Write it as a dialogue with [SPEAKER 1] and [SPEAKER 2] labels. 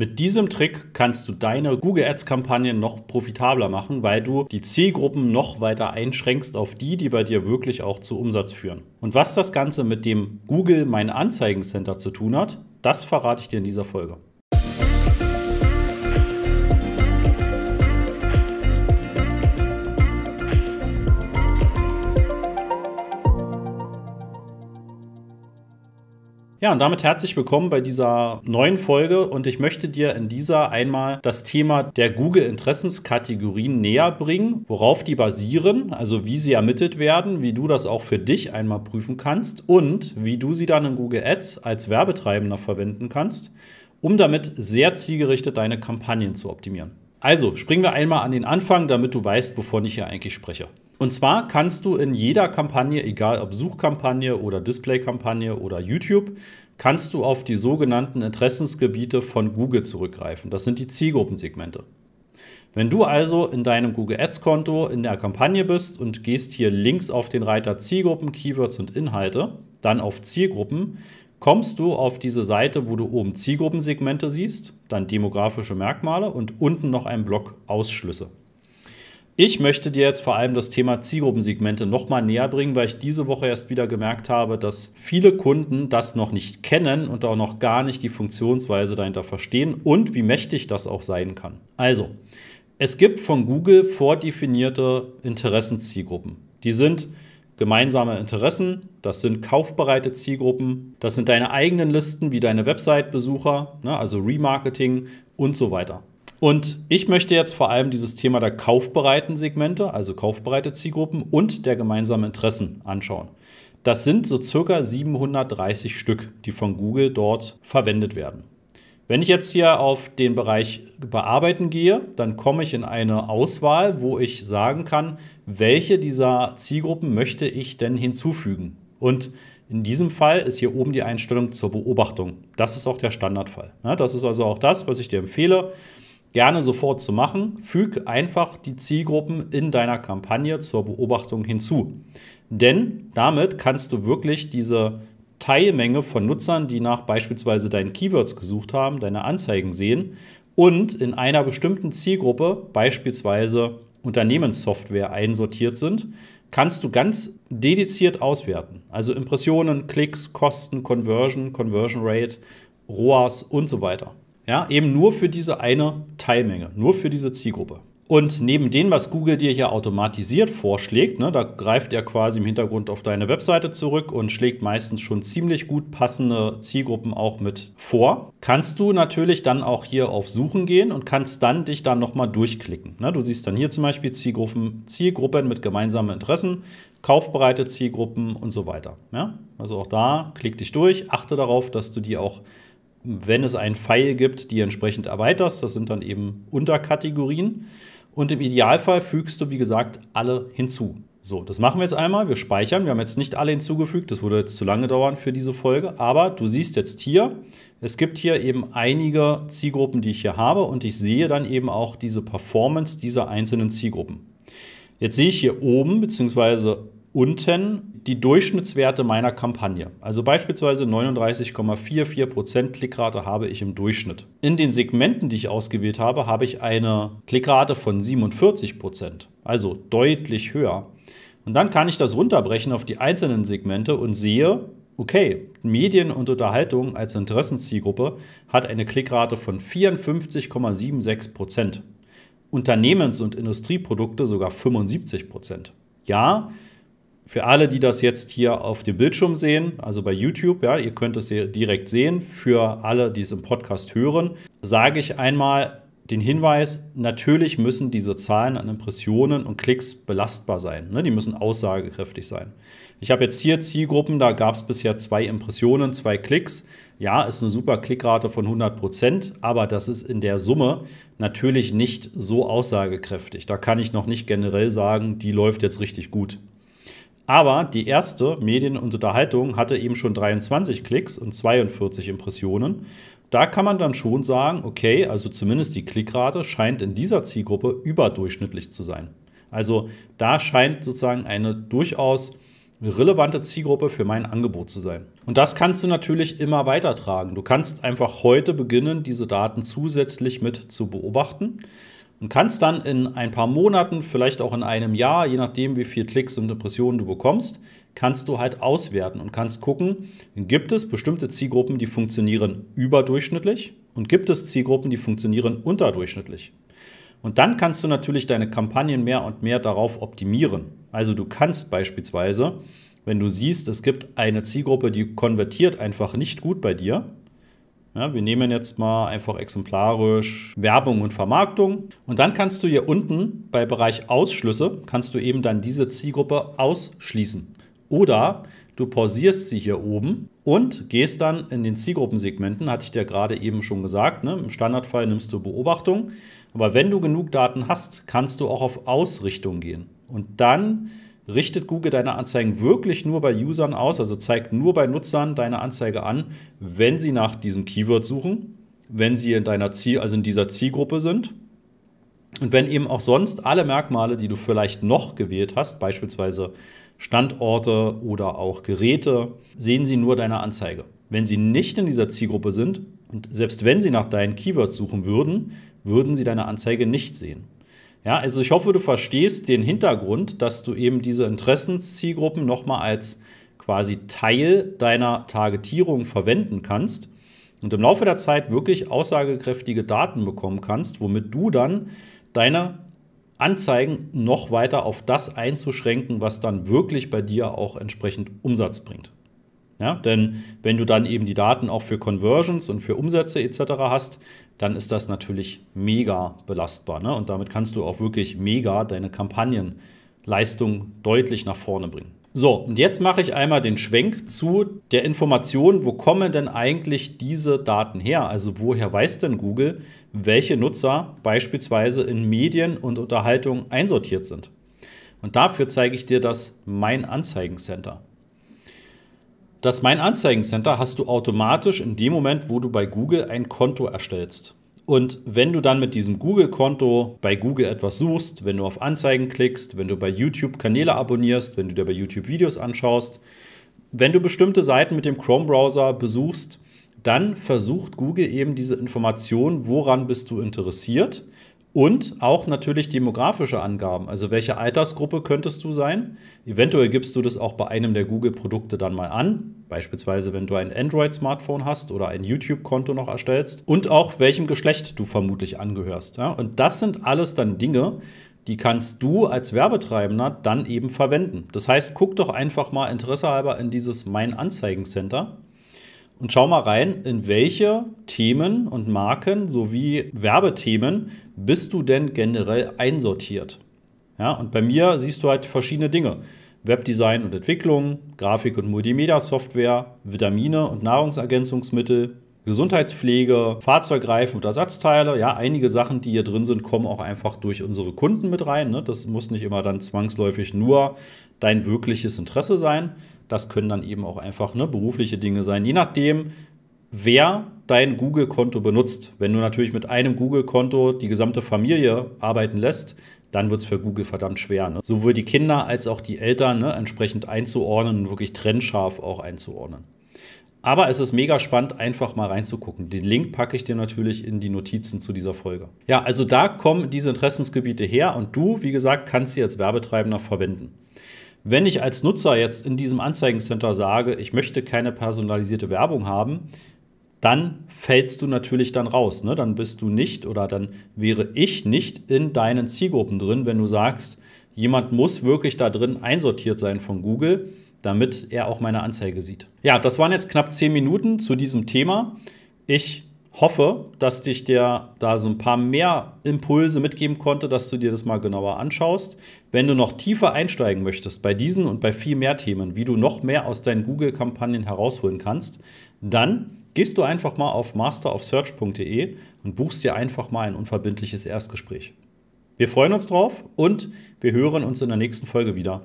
[SPEAKER 1] Mit diesem Trick kannst du deine Google Ads Kampagnen noch profitabler machen, weil du die Zielgruppen noch weiter einschränkst auf die, die bei dir wirklich auch zu Umsatz führen. Und was das Ganze mit dem Google Mein Anzeigencenter zu tun hat, das verrate ich dir in dieser Folge. Ja, und damit herzlich willkommen bei dieser neuen Folge und ich möchte dir in dieser einmal das Thema der Google Interessenskategorien näher bringen, worauf die basieren, also wie sie ermittelt werden, wie du das auch für dich einmal prüfen kannst und wie du sie dann in Google Ads als Werbetreibender verwenden kannst, um damit sehr zielgerichtet deine Kampagnen zu optimieren. Also springen wir einmal an den Anfang, damit du weißt, wovon ich hier eigentlich spreche. Und zwar kannst du in jeder Kampagne, egal ob Suchkampagne oder Displaykampagne oder YouTube, kannst du auf die sogenannten Interessensgebiete von Google zurückgreifen. Das sind die Zielgruppensegmente. Wenn du also in deinem Google Ads Konto in der Kampagne bist und gehst hier links auf den Reiter Zielgruppen, Keywords und Inhalte, dann auf Zielgruppen, kommst du auf diese Seite, wo du oben Zielgruppensegmente siehst, dann demografische Merkmale und unten noch einen Block Ausschlüsse. Ich möchte dir jetzt vor allem das Thema Zielgruppensegmente nochmal näher bringen, weil ich diese Woche erst wieder gemerkt habe, dass viele Kunden das noch nicht kennen und auch noch gar nicht die Funktionsweise dahinter verstehen und wie mächtig das auch sein kann. Also, es gibt von Google vordefinierte Interessenzielgruppen. Die sind gemeinsame Interessen, das sind kaufbereite Zielgruppen, das sind deine eigenen Listen wie deine Website-Besucher, ne, also Remarketing und so weiter. Und ich möchte jetzt vor allem dieses Thema der kaufbereiten Segmente, also kaufbereite Zielgruppen und der gemeinsamen Interessen anschauen. Das sind so circa 730 Stück, die von Google dort verwendet werden. Wenn ich jetzt hier auf den Bereich Bearbeiten gehe, dann komme ich in eine Auswahl, wo ich sagen kann, welche dieser Zielgruppen möchte ich denn hinzufügen. Und in diesem Fall ist hier oben die Einstellung zur Beobachtung. Das ist auch der Standardfall. Das ist also auch das, was ich dir empfehle gerne sofort zu machen. Füg einfach die Zielgruppen in deiner Kampagne zur Beobachtung hinzu. Denn damit kannst du wirklich diese Teilmenge von Nutzern, die nach beispielsweise deinen Keywords gesucht haben, deine Anzeigen sehen und in einer bestimmten Zielgruppe, beispielsweise Unternehmenssoftware, einsortiert sind, kannst du ganz dediziert auswerten. Also Impressionen, Klicks, Kosten, Conversion, Conversion Rate, ROAS und so weiter. Ja, eben nur für diese eine Teilmenge, nur für diese Zielgruppe. Und neben dem, was Google dir hier automatisiert vorschlägt, ne, da greift er quasi im Hintergrund auf deine Webseite zurück und schlägt meistens schon ziemlich gut passende Zielgruppen auch mit vor, kannst du natürlich dann auch hier auf Suchen gehen und kannst dann dich da nochmal durchklicken. Ne, du siehst dann hier zum Beispiel Zielgruppen, Zielgruppen mit gemeinsamen Interessen, kaufbereite Zielgruppen und so weiter. Ja? Also auch da klick dich durch, achte darauf, dass du die auch wenn es einen Pfeil gibt, die entsprechend erweiterst. Das sind dann eben Unterkategorien. Und im Idealfall fügst du, wie gesagt, alle hinzu. So, das machen wir jetzt einmal. Wir speichern. Wir haben jetzt nicht alle hinzugefügt. Das würde jetzt zu lange dauern für diese Folge. Aber du siehst jetzt hier, es gibt hier eben einige Zielgruppen, die ich hier habe. Und ich sehe dann eben auch diese Performance dieser einzelnen Zielgruppen. Jetzt sehe ich hier oben bzw. unten die Durchschnittswerte meiner Kampagne. Also beispielsweise 39,44% Klickrate habe ich im Durchschnitt. In den Segmenten, die ich ausgewählt habe, habe ich eine Klickrate von 47%, also deutlich höher. Und dann kann ich das runterbrechen auf die einzelnen Segmente und sehe, okay, Medien und Unterhaltung als Interessenzielgruppe hat eine Klickrate von 54,76%. Unternehmens- und Industrieprodukte sogar 75%. Prozent. Ja, für alle, die das jetzt hier auf dem Bildschirm sehen, also bei YouTube, ja, ihr könnt es hier direkt sehen, für alle, die es im Podcast hören, sage ich einmal den Hinweis, natürlich müssen diese Zahlen an Impressionen und Klicks belastbar sein. Ne? Die müssen aussagekräftig sein. Ich habe jetzt hier Zielgruppen, da gab es bisher zwei Impressionen, zwei Klicks. Ja, ist eine super Klickrate von 100 Prozent, aber das ist in der Summe natürlich nicht so aussagekräftig. Da kann ich noch nicht generell sagen, die läuft jetzt richtig gut. Aber die erste, Medien und Unterhaltung, hatte eben schon 23 Klicks und 42 Impressionen. Da kann man dann schon sagen, okay, also zumindest die Klickrate scheint in dieser Zielgruppe überdurchschnittlich zu sein. Also da scheint sozusagen eine durchaus relevante Zielgruppe für mein Angebot zu sein. Und das kannst du natürlich immer weitertragen. Du kannst einfach heute beginnen, diese Daten zusätzlich mit zu beobachten und kannst dann in ein paar Monaten, vielleicht auch in einem Jahr, je nachdem, wie viele Klicks und Impressionen du bekommst, kannst du halt auswerten und kannst gucken, gibt es bestimmte Zielgruppen, die funktionieren überdurchschnittlich und gibt es Zielgruppen, die funktionieren unterdurchschnittlich. Und dann kannst du natürlich deine Kampagnen mehr und mehr darauf optimieren. Also du kannst beispielsweise, wenn du siehst, es gibt eine Zielgruppe, die konvertiert einfach nicht gut bei dir, ja, wir nehmen jetzt mal einfach exemplarisch Werbung und Vermarktung. Und dann kannst du hier unten bei Bereich Ausschlüsse, kannst du eben dann diese Zielgruppe ausschließen. Oder du pausierst sie hier oben und gehst dann in den Zielgruppensegmenten, hatte ich dir gerade eben schon gesagt. Ne? Im Standardfall nimmst du Beobachtung. Aber wenn du genug Daten hast, kannst du auch auf Ausrichtung gehen. Und dann richtet Google deine Anzeigen wirklich nur bei Usern aus, also zeigt nur bei Nutzern deine Anzeige an, wenn sie nach diesem Keyword suchen, wenn sie in deiner Ziel, also in dieser Zielgruppe sind. Und wenn eben auch sonst alle Merkmale, die du vielleicht noch gewählt hast, beispielsweise Standorte oder auch Geräte, sehen sie nur deine Anzeige. Wenn sie nicht in dieser Zielgruppe sind und selbst wenn sie nach deinen Keywords suchen würden, würden sie deine Anzeige nicht sehen. Ja, also ich hoffe, du verstehst den Hintergrund, dass du eben diese Interessenszielgruppen nochmal als quasi Teil deiner Targetierung verwenden kannst und im Laufe der Zeit wirklich aussagekräftige Daten bekommen kannst, womit du dann deine Anzeigen noch weiter auf das einzuschränken, was dann wirklich bei dir auch entsprechend Umsatz bringt. Ja, denn wenn du dann eben die Daten auch für Conversions und für Umsätze etc. hast, dann ist das natürlich mega belastbar. Ne? Und damit kannst du auch wirklich mega deine Kampagnenleistung deutlich nach vorne bringen. So, und jetzt mache ich einmal den Schwenk zu der Information, wo kommen denn eigentlich diese Daten her? Also woher weiß denn Google, welche Nutzer beispielsweise in Medien und Unterhaltung einsortiert sind? Und dafür zeige ich dir das Mein Anzeigencenter. Das Mein Anzeigencenter hast du automatisch in dem Moment, wo du bei Google ein Konto erstellst. Und wenn du dann mit diesem Google-Konto bei Google etwas suchst, wenn du auf Anzeigen klickst, wenn du bei YouTube Kanäle abonnierst, wenn du dir bei YouTube Videos anschaust, wenn du bestimmte Seiten mit dem Chrome-Browser besuchst, dann versucht Google eben diese Information, woran bist du interessiert, und auch natürlich demografische Angaben. Also welche Altersgruppe könntest du sein? Eventuell gibst du das auch bei einem der Google-Produkte dann mal an. Beispielsweise, wenn du ein Android-Smartphone hast oder ein YouTube-Konto noch erstellst. Und auch welchem Geschlecht du vermutlich angehörst. Ja? Und das sind alles dann Dinge, die kannst du als Werbetreibender dann eben verwenden. Das heißt, guck doch einfach mal interessehalber in dieses Mein Anzeigen Center und schau mal rein, in welche Themen und Marken sowie Werbethemen bist du denn generell einsortiert? Ja, und bei mir siehst du halt verschiedene Dinge. Webdesign und Entwicklung, Grafik und Multimedia-Software, Vitamine und Nahrungsergänzungsmittel, Gesundheitspflege, Fahrzeugreifen und Ersatzteile. Ja, einige Sachen, die hier drin sind, kommen auch einfach durch unsere Kunden mit rein. Ne? Das muss nicht immer dann zwangsläufig nur dein wirkliches Interesse sein, das können dann eben auch einfach ne, berufliche Dinge sein, je nachdem, wer dein Google-Konto benutzt. Wenn du natürlich mit einem Google-Konto die gesamte Familie arbeiten lässt, dann wird es für Google verdammt schwer. Ne? Sowohl die Kinder als auch die Eltern ne, entsprechend einzuordnen und wirklich trennscharf auch einzuordnen. Aber es ist mega spannend, einfach mal reinzugucken. Den Link packe ich dir natürlich in die Notizen zu dieser Folge. Ja, also da kommen diese Interessensgebiete her und du, wie gesagt, kannst sie als Werbetreibender verwenden. Wenn ich als Nutzer jetzt in diesem Anzeigencenter sage, ich möchte keine personalisierte Werbung haben, dann fällst du natürlich dann raus. Ne? Dann bist du nicht oder dann wäre ich nicht in deinen Zielgruppen drin, wenn du sagst, jemand muss wirklich da drin einsortiert sein von Google, damit er auch meine Anzeige sieht. Ja, das waren jetzt knapp zehn Minuten zu diesem Thema. Ich hoffe, dass dich der da so ein paar mehr Impulse mitgeben konnte, dass du dir das mal genauer anschaust. Wenn du noch tiefer einsteigen möchtest bei diesen und bei viel mehr Themen, wie du noch mehr aus deinen Google-Kampagnen herausholen kannst, dann gehst du einfach mal auf masterofsearch.de und buchst dir einfach mal ein unverbindliches Erstgespräch. Wir freuen uns drauf und wir hören uns in der nächsten Folge wieder.